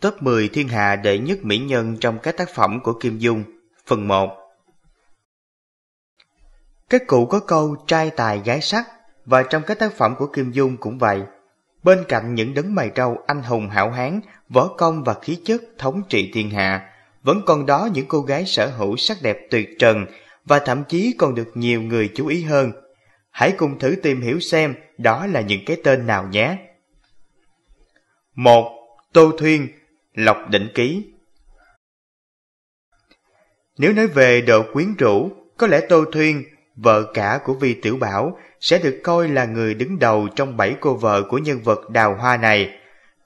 Top 10 thiên hạ đệ nhất mỹ nhân trong các tác phẩm của Kim Dung Phần 1 Các cụ có câu trai tài gái sắc và trong các tác phẩm của Kim Dung cũng vậy. Bên cạnh những đấng mày râu anh hùng hảo hán, võ công và khí chất thống trị thiên hạ, vẫn còn đó những cô gái sở hữu sắc đẹp tuyệt trần và thậm chí còn được nhiều người chú ý hơn. Hãy cùng thử tìm hiểu xem đó là những cái tên nào nhé. 1. Tô Thuyên lọc Định Ký Nếu nói về độ quyến rũ, có lẽ Tô Thuyên, vợ cả của Vi Tiểu Bảo, sẽ được coi là người đứng đầu trong bảy cô vợ của nhân vật đào hoa này.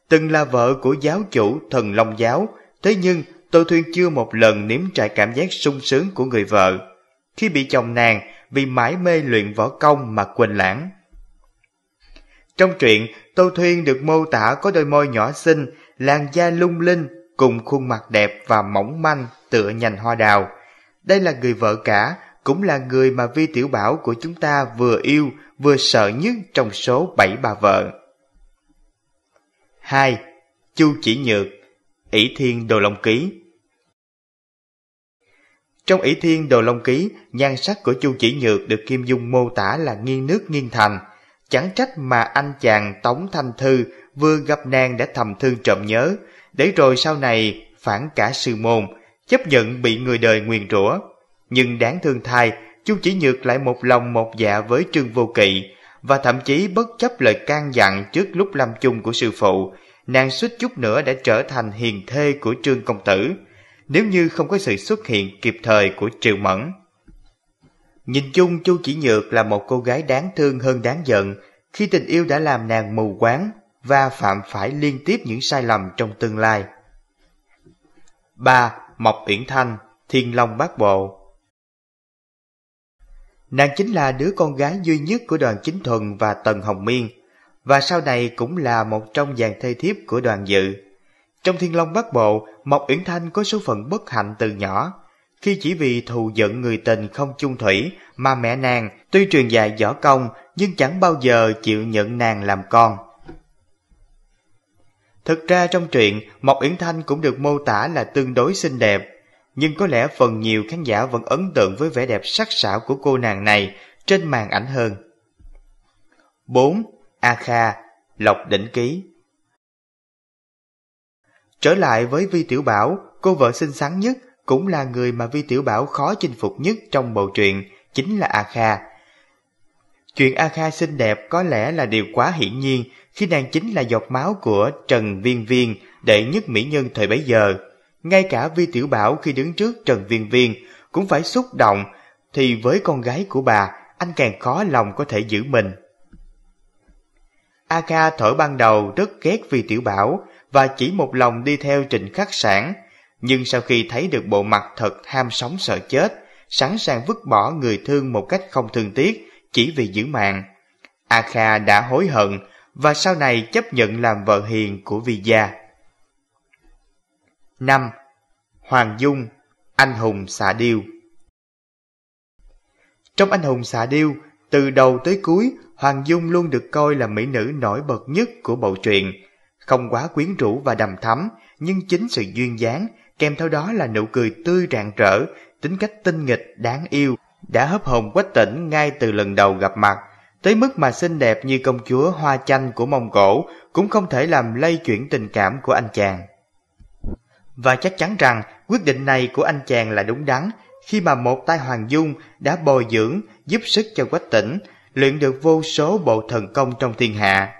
Từng là vợ của giáo chủ thần Long Giáo, thế nhưng Tô Thuyên chưa một lần nếm trải cảm giác sung sướng của người vợ. Khi bị chồng nàng vì mãi mê luyện võ công mà quên lãng. Trong truyện, Tô Thuyên được mô tả có đôi môi nhỏ xinh, làn da lung linh cùng khuôn mặt đẹp và mỏng manh tựa nhành hoa đào. Đây là người vợ cả, cũng là người mà Vi Tiểu Bảo của chúng ta vừa yêu vừa sợ nhất trong số bảy bà vợ. 2. Chu Chỉ Nhược ỷ Thiên Đồ Long Ký Trong ỷ Thiên Đồ Long Ký, nhan sắc của Chu Chỉ Nhược được Kim Dung mô tả là nghiêng nước nghiêng thành. Chẳng trách mà anh chàng Tống Thanh Thư vừa gặp nàng đã thầm thương trộm nhớ, để rồi sau này phản cả sư môn, chấp nhận bị người đời nguyền rủa. Nhưng đáng thương thay, chú chỉ nhược lại một lòng một dạ với Trương Vô Kỵ, và thậm chí bất chấp lời can dặn trước lúc lâm chung của sư phụ, nàng suýt chút nữa đã trở thành hiền thê của Trương Công Tử, nếu như không có sự xuất hiện kịp thời của Triệu Mẫn. Nhìn chung Chu Chỉ Nhược là một cô gái đáng thương hơn đáng giận khi tình yêu đã làm nàng mù quáng và phạm phải liên tiếp những sai lầm trong tương lai. 3. Mộc Uyển Thanh, Thiên Long Bát Bộ Nàng chính là đứa con gái duy nhất của đoàn chính thuần và Tần Hồng Miên, và sau này cũng là một trong dàn thê thiếp của đoàn dự. Trong Thiên Long bát Bộ, Mộc Uyển Thanh có số phận bất hạnh từ nhỏ, khi chỉ vì thù giận người tình không chung thủy mà mẹ nàng tuy truyền dạy võ công nhưng chẳng bao giờ chịu nhận nàng làm con. Thực ra trong truyện, Mộc yến Thanh cũng được mô tả là tương đối xinh đẹp, nhưng có lẽ phần nhiều khán giả vẫn ấn tượng với vẻ đẹp sắc sảo của cô nàng này trên màn ảnh hơn. 4. A Kha, Lộc Đỉnh Ký Trở lại với Vi Tiểu Bảo, cô vợ xinh xắn nhất cũng là người mà Vi Tiểu Bảo khó chinh phục nhất trong bộ truyện, chính là A Kha. Chuyện A Kha xinh đẹp có lẽ là điều quá hiển nhiên khi nàng chính là giọt máu của Trần Viên Viên, đệ nhất mỹ nhân thời bấy giờ. Ngay cả Vi Tiểu Bảo khi đứng trước Trần Viên Viên cũng phải xúc động, thì với con gái của bà, anh càng khó lòng có thể giữ mình. A Kha thở ban đầu rất ghét Vi Tiểu Bảo và chỉ một lòng đi theo trình khắc sản, nhưng sau khi thấy được bộ mặt thật ham sống sợ chết, sẵn sàng vứt bỏ người thương một cách không thương tiếc, chỉ vì giữ mạng, A Kha đã hối hận và sau này chấp nhận làm vợ hiền của Vi Gia. 5. Hoàng Dung, anh hùng xạ điêu Trong anh hùng xạ điêu, từ đầu tới cuối, Hoàng Dung luôn được coi là mỹ nữ nổi bật nhất của bộ truyện. Không quá quyến rũ và đầm thắm, nhưng chính sự duyên dáng, kèm theo đó là nụ cười tươi rạng rỡ, tính cách tinh nghịch, đáng yêu, đã hấp hồn quách tỉnh ngay từ lần đầu gặp mặt, tới mức mà xinh đẹp như công chúa hoa chanh của Mông Cổ cũng không thể làm lay chuyển tình cảm của anh chàng. Và chắc chắn rằng quyết định này của anh chàng là đúng đắn khi mà một tay Hoàng Dung đã bồi dưỡng giúp sức cho Quách Tỉnh luyện được vô số bộ thần công trong thiên hạ.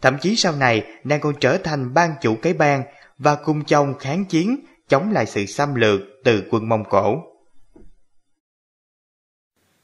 Thậm chí sau này nàng còn trở thành ban chủ cái bang và cùng chồng kháng chiến chống lại sự xâm lược từ quân Mông Cổ.